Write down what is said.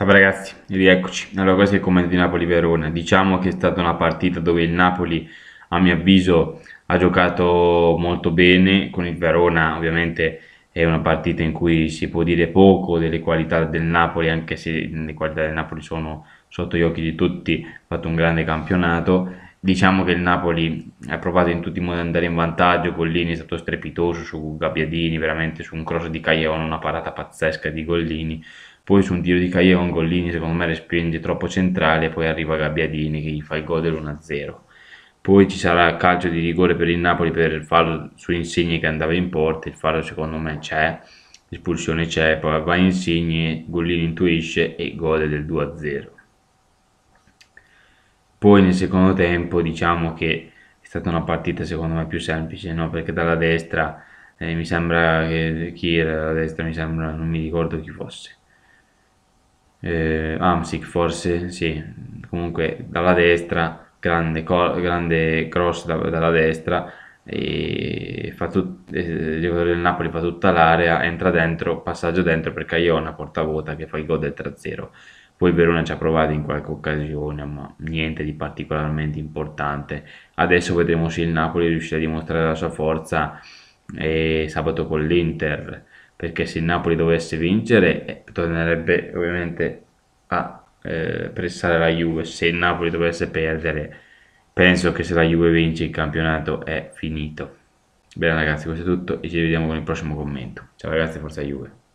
Ciao ragazzi, rieccoci. Allora, questo è il commento di Napoli-Verona. Diciamo che è stata una partita dove il Napoli, a mio avviso, ha giocato molto bene con il Verona. Ovviamente è una partita in cui si può dire poco delle qualità del Napoli, anche se le qualità del Napoli sono sotto gli occhi di tutti, ha fatto un grande campionato. Diciamo che il Napoli ha provato in tutti i modi ad andare in vantaggio, Collini è stato strepitoso su Gabbiadini, veramente su un cross di Caglione, una parata pazzesca di Gollini poi su un tiro di Caio Gollini secondo me respinge troppo centrale poi arriva Gabbiadini che gli fa il gol dell'1-0. Poi ci sarà il calcio di rigore per il Napoli per il fallo su Insigne che andava in porta, il fallo secondo me c'è, l'espulsione c'è, poi va Insigne, Gollini intuisce e gode del 2-0. Poi nel secondo tempo diciamo che è stata una partita secondo me più semplice, no? perché dalla destra eh, mi sembra che chi era alla destra, mi sembra, non mi ricordo chi fosse eh, Amsic ah, forse, sì, comunque dalla destra, grande, grande cross da, dalla destra, e fa il eh, giocatore del Napoli fa tutta l'area, entra dentro, passaggio dentro per una porta vuota che fa il gol del 3-0. Poi Verona ci ha provato in qualche occasione, ma niente di particolarmente importante. Adesso vedremo se il Napoli riuscirà a dimostrare la sua forza e eh, sabato con l'Inter perché se il Napoli dovesse vincere eh, tornerebbe ovviamente a eh, pressare la Juve, se il Napoli dovesse perdere penso che se la Juve vince il campionato è finito. Bene ragazzi, questo è tutto e ci vediamo con il prossimo commento. Ciao ragazzi, forza Juve.